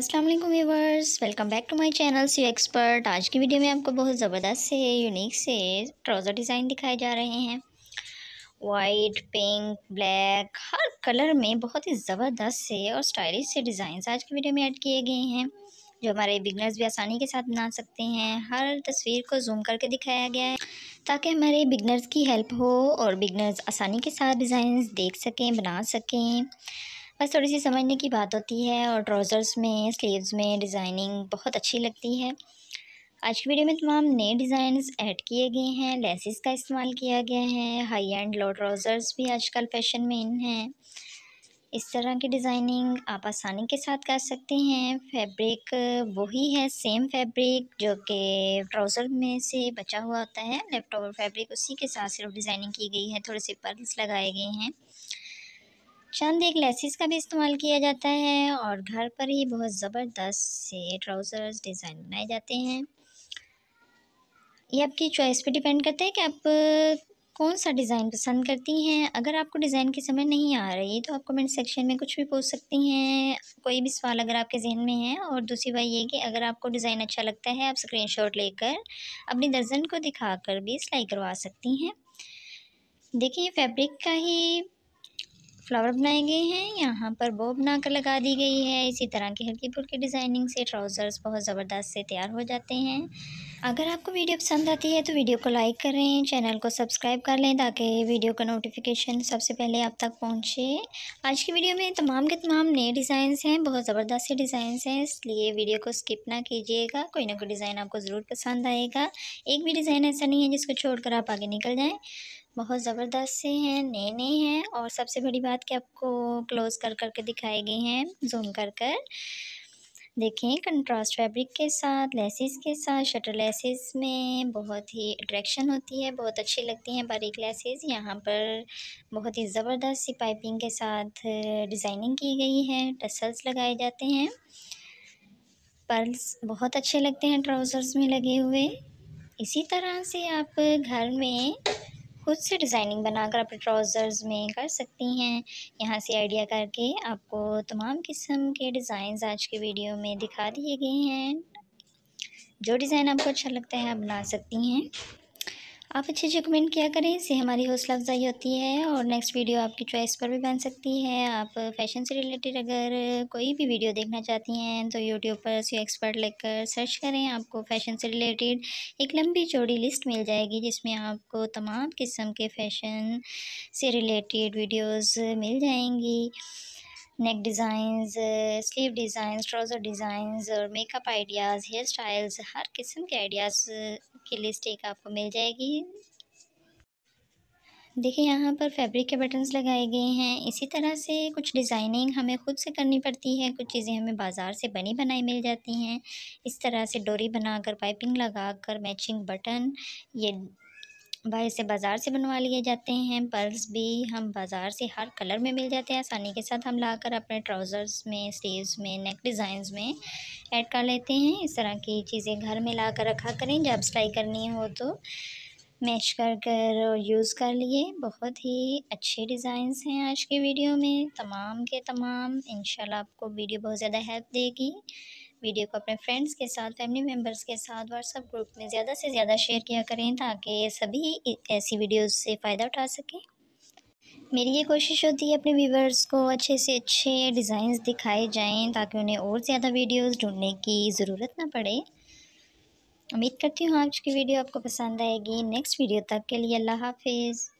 अस्सलाम वालेकुम viewers welcome back to my channel C expert आज की वीडियो में आपको बहुत ज़बरदस्त से यूनिक से ट्राउज़र डिज़ाइन दिखाए जा रहे हैं वाइट पिंक ब्लैक हर कलर में बहुत ही ज़बरदस्त से और स्टाइलिश से डिज़ाइन आज की वीडियो में ऐड किए गए हैं जो हमारे बिगनर्स भी आसानी के साथ बना सकते हैं हर तस्वीर को जूम करके दिखाया गया है ताकि हमारे बिगनर्स की हेल्प हो और बिगनर्स आसानी के साथ डिज़ाइन देख सकें बना सकें बस थोड़ी सी समझने की बात होती है और ट्राउज़र्स में स्लीव्स में डिज़ाइनिंग बहुत अच्छी लगती है आज की वीडियो में तमाम नए डिज़ाइंस ऐड किए गए हैं लेसिस का इस्तेमाल किया गया है हाई एंड लो ट्राउज़र्स भी आजकल फैशन में इन हैं इस तरह की डिज़ाइनिंग आप आसानी के साथ कर सकते हैं फैब्रिक वही है सेम फैब्रिक जो कि ट्राउज़र में से बचा हुआ होता है लेफ्ट ओवर फैब्रिक उसी के साथ सिर्फ डिज़ाइनिंग की गई है थोड़े से पर्ल्स लगाए गए हैं चंद एक लेसिस का भी इस्तेमाल किया जाता है और घर पर ही बहुत ज़बरदस्त से ट्राउज़र्स डिज़ाइन बनाए जाते हैं ये आपकी चॉइस पे डिपेंड करता है कि आप कौन सा डिज़ाइन पसंद करती हैं अगर आपको डिज़ाइन की समझ नहीं आ रही तो आप कमेंट सेक्शन में कुछ भी पूछ सकती हैं कोई भी सवाल अगर आपके जहन में है और दूसरी बात ये कि अगर आपको डिज़ाइन अच्छा लगता है आप शॉट लेकर अपनी दर्जन को कर भी सिलाई करवा सकती हैं देखिए फैब्रिक का ही फ्लावर बनाए गए हैं यहाँ पर बॉब बनाकर लगा दी गई है इसी तरह की हल्की फुल्की डिज़ाइनिंग से ट्राउज़र्स बहुत ज़बरदस्त से तैयार हो जाते हैं अगर आपको वीडियो पसंद आती है तो वीडियो को लाइक करें चैनल को सब्सक्राइब कर लें ताकि वीडियो का नोटिफिकेशन सबसे पहले आप तक पहुंचे आज की वीडियो में तमाम के तमाम नए डिज़ाइंस हैं बहुत ज़बरदस्त से डिज़ाइंस हैं इसलिए वीडियो को स्किप ना कीजिएगा कोई ना कोई डिज़ाइन आपको ज़रूर पसंद आएगा एक भी डिज़ाइन ऐसा नहीं है जिसको छोड़ आप आगे निकल जाएँ बहुत ज़बरदस्त से हैं नए नए हैं और सबसे बड़ी बात कि आपको क्लोज़ कर कर के दिखाए गए हैं जूम कर कर देखें कंट्रास्ट फैब्रिक के साथ लेसिस के साथ शटर लेसिस में बहुत ही अट्रैक्शन होती है बहुत अच्छी लगती हैं बारीक लेसिस यहाँ पर बहुत ही ज़बरदस्त सी पाइपिंग के साथ डिज़ाइनिंग की गई है टसल्स लगाए जाते हैं पर्ल्स बहुत अच्छे लगते हैं ट्राउज़र्स में लगे हुए इसी तरह से आप घर में खुद से डिज़ाइनिंग बनाकर अपने ट्राउज़र्स में कर सकती हैं यहाँ से आइडिया करके आपको तमाम किस्म के डिज़ाइन आज के वीडियो में दिखा दिए गए हैं जो डिज़ाइन आपको अच्छा लगता है आप बना सकती हैं आप अच्छे अच्छे कमेंट किया करें इससे हमारी हौसला अफजाई होती है और नेक्स्ट वीडियो आपकी चॉइस पर भी बन सकती है आप फैशन से रिलेटेड अगर कोई भी वीडियो देखना चाहती हैं तो यूट्यूब पर सी एक्सपर्ट लेकर सर्च करें आपको फैशन से रिलेटेड एक लंबी चौड़ी लिस्ट मिल जाएगी जिसमें आपको तमाम किस्म के फैशन से रिलेटेड वीडियोज़ मिल जाएंगी neck designs sleeve designs trouser designs और मेकअप आइडियाज़ हेयर स्टाइल्स हर किस्म के आइडियाज़ की लिस्ट एक आपको मिल जाएगी देखिए यहाँ पर फैब्रिक के बटन्स लगाए गए हैं इसी तरह से कुछ डिज़ाइनिंग हमें खुद से करनी पड़ती है कुछ चीज़ें हमें बाज़ार से बनी बनाई मिल जाती हैं इस तरह से डोरी बनाकर पाइपिंग लगाकर मैचिंग बटन ये वह इसे बाज़ार से बनवा लिए जाते हैं पर्ल्स भी हम बाज़ार से हर कलर में मिल जाते हैं आसानी के साथ हम ला कर अपने ट्राउज़र्स में स्लीव्स में नेक डिज़ाइंस में ऐड कर लेते हैं इस तरह की चीज़ें घर में ला कर रखा करें जब सिलाई करनी हो तो मैच कर कर और यूज़ कर लिए बहुत ही अच्छे डिज़ाइंस हैं आज के वीडियो में तमाम के तमाम इन आपको वीडियो बहुत ज़्यादा हेल्प देगी वीडियो को अपने फ्रेंड्स के साथ फैमिली मेम्बर्स के साथ व्हाट्सअप ग्रुप में ज़्यादा से ज़्यादा शेयर किया करें ताकि सभी ऐसी वीडियोज़ से फ़ायदा उठा सकें मेरी ये कोशिश होती है अपने व्यूवर्स को अच्छे से अच्छे डिज़ाइंस दिखाए जाएं ताकि उन्हें और ज़्यादा वीडियोस ढूंढने की ज़रूरत ना पड़े उम्मीद करती हूँ आज की वीडियो आपको पसंद आएगी नेक्स्ट वीडियो तक के लिए अल्लाह हाफिज़